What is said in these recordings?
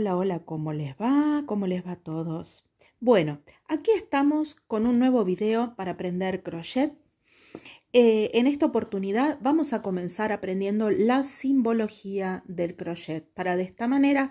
Hola, hola, ¿cómo les va? ¿Cómo les va a todos? Bueno, aquí estamos con un nuevo video para aprender crochet. Eh, en esta oportunidad vamos a comenzar aprendiendo la simbología del crochet para de esta manera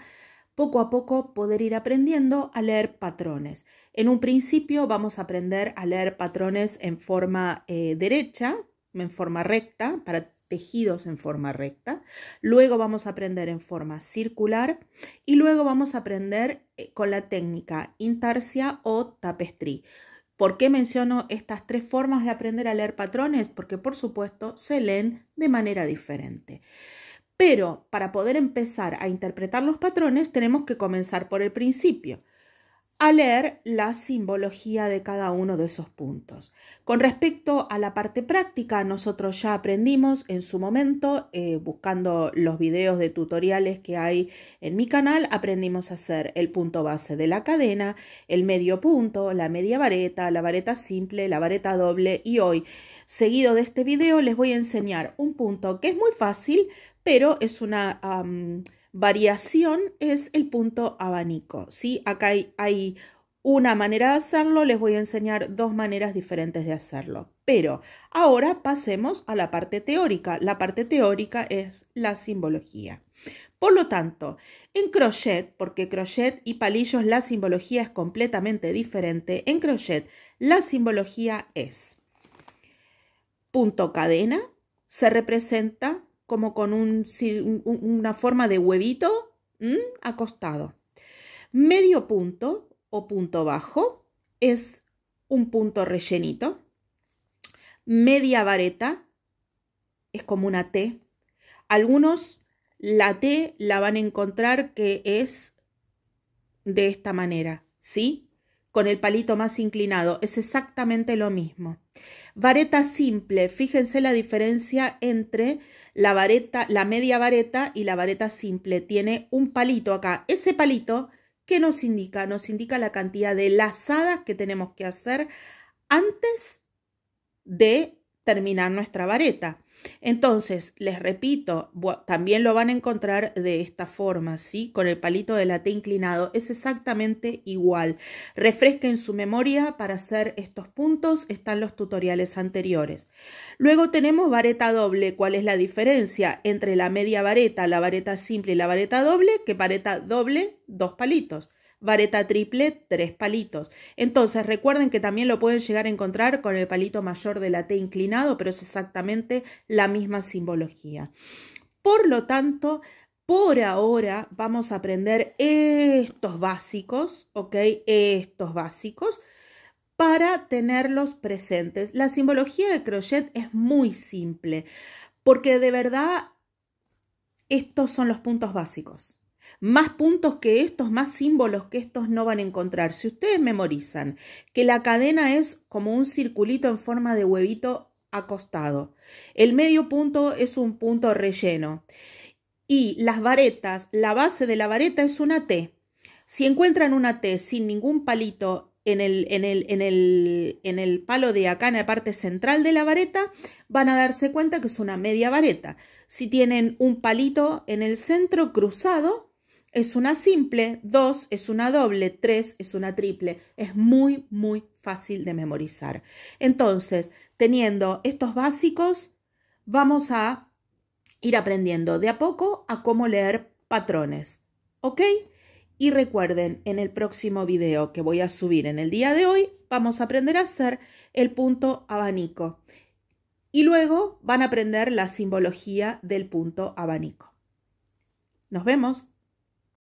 poco a poco poder ir aprendiendo a leer patrones. En un principio vamos a aprender a leer patrones en forma eh, derecha, en forma recta, para tejidos en forma recta, luego vamos a aprender en forma circular y luego vamos a aprender eh, con la técnica intarsia o tapestry. ¿Por qué menciono estas tres formas de aprender a leer patrones? Porque por supuesto se leen de manera diferente. Pero para poder empezar a interpretar los patrones tenemos que comenzar por el principio a leer la simbología de cada uno de esos puntos. Con respecto a la parte práctica, nosotros ya aprendimos en su momento, eh, buscando los videos de tutoriales que hay en mi canal, aprendimos a hacer el punto base de la cadena, el medio punto, la media vareta, la vareta simple, la vareta doble y hoy, seguido de este video, les voy a enseñar un punto que es muy fácil, pero es una... Variación es el punto abanico, ¿sí? Acá hay, hay una manera de hacerlo, les voy a enseñar dos maneras diferentes de hacerlo. Pero ahora pasemos a la parte teórica. La parte teórica es la simbología. Por lo tanto, en crochet, porque crochet y palillos la simbología es completamente diferente, en crochet la simbología es punto cadena, se representa como con una forma de huevito acostado. Medio punto o punto bajo es un punto rellenito. Media vareta es como una T. Algunos la T la van a encontrar que es de esta manera, ¿sí? Con el palito más inclinado. Es exactamente lo mismo. Vareta simple, fíjense la diferencia entre la vareta, la media vareta y la vareta simple. Tiene un palito acá. Ese palito, ¿qué nos indica? Nos indica la cantidad de lazadas que tenemos que hacer antes de terminar nuestra vareta. Entonces, les repito, también lo van a encontrar de esta forma, ¿sí? Con el palito de la T inclinado. Es exactamente igual. Refresquen su memoria para hacer estos puntos. Están los tutoriales anteriores. Luego tenemos vareta doble. ¿Cuál es la diferencia entre la media vareta, la vareta simple y la vareta doble? Que vareta doble, dos palitos vareta triple, tres palitos. Entonces, recuerden que también lo pueden llegar a encontrar con el palito mayor de la T inclinado, pero es exactamente la misma simbología. Por lo tanto, por ahora vamos a aprender estos básicos, ¿ok? Estos básicos para tenerlos presentes. La simbología de crochet es muy simple, porque de verdad estos son los puntos básicos. Más puntos que estos, más símbolos que estos no van a encontrar. Si ustedes memorizan que la cadena es como un circulito en forma de huevito acostado, el medio punto es un punto relleno y las varetas, la base de la vareta es una T. Si encuentran una T sin ningún palito en el, en el, en el, en el palo de acá en la parte central de la vareta, van a darse cuenta que es una media vareta. Si tienen un palito en el centro cruzado, es una simple, 2 es una doble, 3 es una triple. Es muy, muy fácil de memorizar. Entonces, teniendo estos básicos, vamos a ir aprendiendo de a poco a cómo leer patrones. ¿Ok? Y recuerden, en el próximo video que voy a subir en el día de hoy, vamos a aprender a hacer el punto abanico. Y luego van a aprender la simbología del punto abanico. Nos vemos.